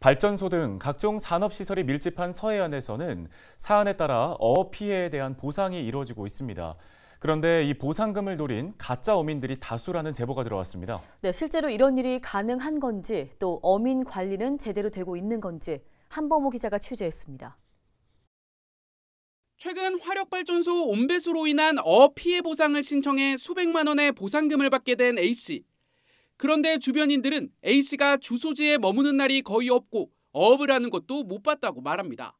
발전소 등 각종 산업시설이 밀집한 서해안에서는 사안에 따라 어업 피해에 대한 보상이 이루어지고 있습니다. 그런데 이 보상금을 노린 가짜 어민들이 다수라는 제보가 들어왔습니다. 네, 실제로 이런 일이 가능한 건지 또 어민 관리는 제대로 되고 있는 건지 한범호 기자가 취재했습니다. 최근 화력발전소 온배수로 인한 어업 피해 보상을 신청해 수백만 원의 보상금을 받게 된 A씨. 그런데 주변인들은 A씨가 주소지에 머무는 날이 거의 없고 어업을 하는 것도 못 봤다고 말합니다.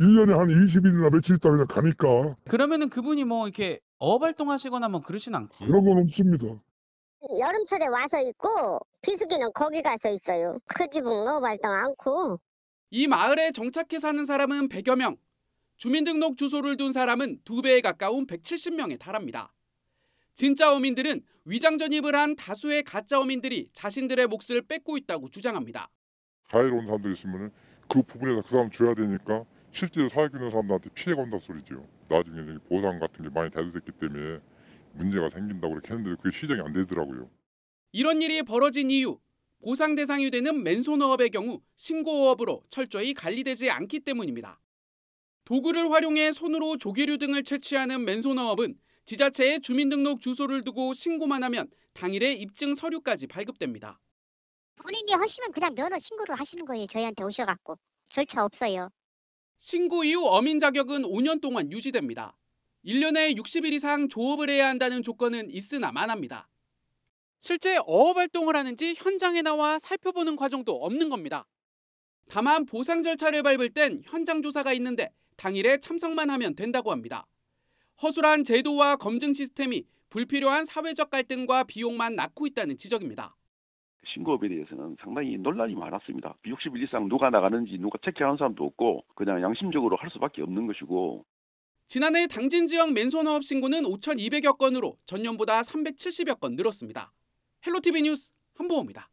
1년에 한 20일이나 며칠 있다 그냥 가니까. 그러면 그분이 뭐 이렇게 어업 활동하시거나 뭐 그러진 않고. 그런 건 없습니다. 여름철에 와서 있고 비수기는 거기 가서 있어요. 그 집은 어업 활동 않고. 이 마을에 정착해 사는 사람은 100여 명. 주민등록 주소를 둔 사람은 2배에 가까운 170명에 달합니다. 진짜 어민들은 위장 전입을 한 다수의 가짜 어민들이 자신들의 몫을 뺏고 있다고 주장합니다. 가해로운 사람들 있으면 그 부분에서 그 사람 줘야 되니까 실제 사회 있는 사람들한테 피해가 다 소리죠. 나중에 보상 같은 게 많이 대두됐기 때문에 문제가 생긴다고 그렇게 했는데 그게 시정이 안 되더라고요. 이런 일이 벌어진 이유, 보상 대상이 되는 맨손어업의 경우 신고어업으로 철저히 관리되지 않기 때문입니다. 도구를 활용해 손으로 조개류 등을 채취하는 맨손어업은 지자체에 주민등록 주소를 두고 신고만 하면 당일에 입증 서류까지 발급됩니다. 본인이 하시면 그냥 면허 신고를 하시는 거예요. 저희한테 오셔갖고 절차 없어요. 신고 이후 어민 자격은 5년 동안 유지됩니다. 1년에 60일 이상 조업을 해야 한다는 조건은 있으나 마납니다. 실제 어업 활동을 하는지 현장에 나와 살펴보는 과정도 없는 겁니다. 다만 보상 절차를 밟을 땐 현장 조사가 있는데 당일에 참석만 하면 된다고 합니다. 허술한 제도와 검증 시스템이 불필요한 사회적 갈등과 비용만 낳고 있다는 지적입니다. 신고업에 대해서는 상당히 논란이 많았습니다. 61일상 그 누가 나가는지 누가 체크하는 사람도 없고 그냥 양심적으로 할 수밖에 없는 것이고 지난해 당진 지역 맨손업 신고는 5,200여 건으로 전년보다 370여 건 늘었습니다. 헬로티비 뉴스 한보호입니다.